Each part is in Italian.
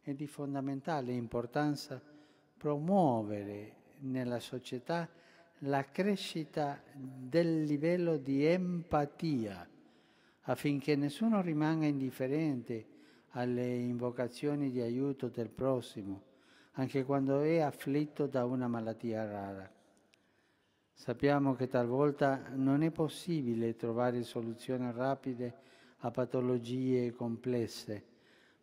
È di fondamentale importanza promuovere nella società la crescita del livello di empatia affinché nessuno rimanga indifferente alle invocazioni di aiuto del prossimo, anche quando è afflitto da una malattia rara. Sappiamo che talvolta non è possibile trovare soluzioni rapide a patologie complesse,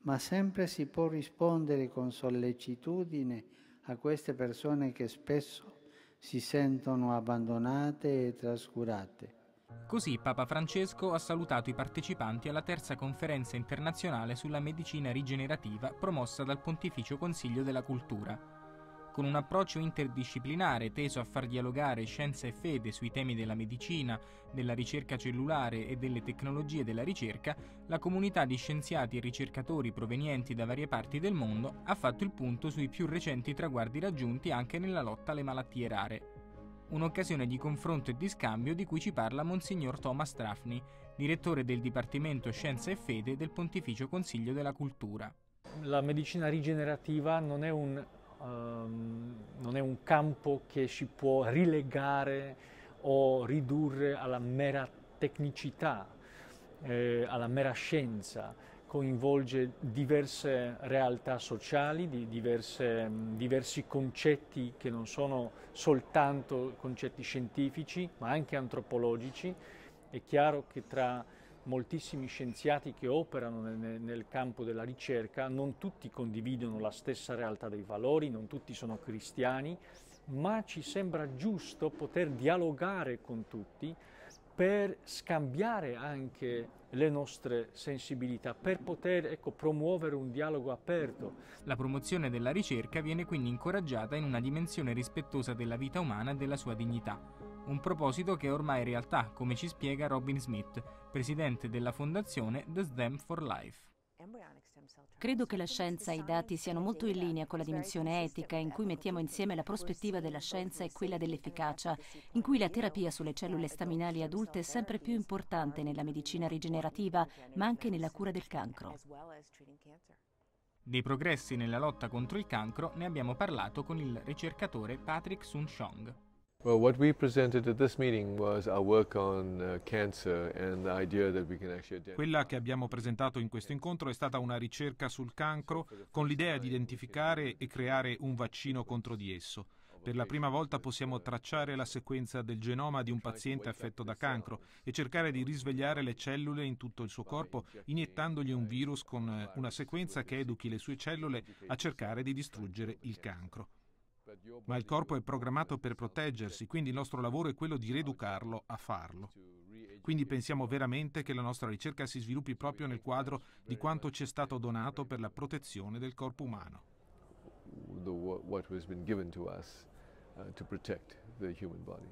ma sempre si può rispondere con sollecitudine a queste persone che spesso si sentono abbandonate e trascurate. Così Papa Francesco ha salutato i partecipanti alla terza conferenza internazionale sulla medicina rigenerativa promossa dal Pontificio Consiglio della Cultura con un approccio interdisciplinare teso a far dialogare scienza e fede sui temi della medicina, della ricerca cellulare e delle tecnologie della ricerca, la comunità di scienziati e ricercatori provenienti da varie parti del mondo ha fatto il punto sui più recenti traguardi raggiunti anche nella lotta alle malattie rare un'occasione di confronto e di scambio di cui ci parla Monsignor Thomas Trafni, direttore del Dipartimento Scienza e Fede del Pontificio Consiglio della Cultura. La medicina rigenerativa non è un um, non è un campo che si può rilegare o ridurre alla mera tecnicità, eh, alla mera scienza, coinvolge diverse realtà sociali, di diverse, mm, diversi concetti che non sono soltanto concetti scientifici ma anche antropologici. È chiaro che tra moltissimi scienziati che operano nel, nel, campo della ricerca, non tutti condividono la stessa realtà dei valori, non tutti sono cristiani, ma ci sembra giusto poter dialogare con tutti per scambiare anche le nostre sensibilità, per poter ecco, promuovere un dialogo aperto. La promozione della ricerca viene quindi incoraggiata in una dimensione rispettosa della vita umana e della sua dignità un proposito che è ormai realtà, come ci spiega Robin Smith, presidente della fondazione The Stem for Life. Credo che la scienza e i dati siano molto in linea con la dimensione etica in cui mettiamo insieme la prospettiva della scienza e quella dell'efficacia, in cui la terapia sulle cellule staminali adulte è sempre più importante nella medicina rigenerativa, ma anche nella cura del cancro. Dei progressi nella lotta contro il cancro ne abbiamo parlato con il ricercatore Patrick Sun Chong. Well, what we presented at this meeting was our work on uh, cancer and the idea that we can actually Quella che abbiamo presentato in questo incontro è stata una ricerca sul cancro con l'idea di identificare e creare un vaccino contro di esso. Per la prima volta possiamo tracciare la sequenza del genoma di un paziente affetto da cancro e cercare di risvegliare le cellule in tutto il suo corpo iniettandogli un virus con eh, una sequenza che educhi le sue cellule a cercare di distruggere il cancro ma il corpo è programmato per proteggersi, quindi il nostro lavoro è quello di reeducarlo a farlo. Quindi pensiamo veramente che la nostra ricerca si sviluppi proprio nel quadro di quanto ci è stato donato per la protezione del corpo umano. What has been given to us uh, to protect the human body.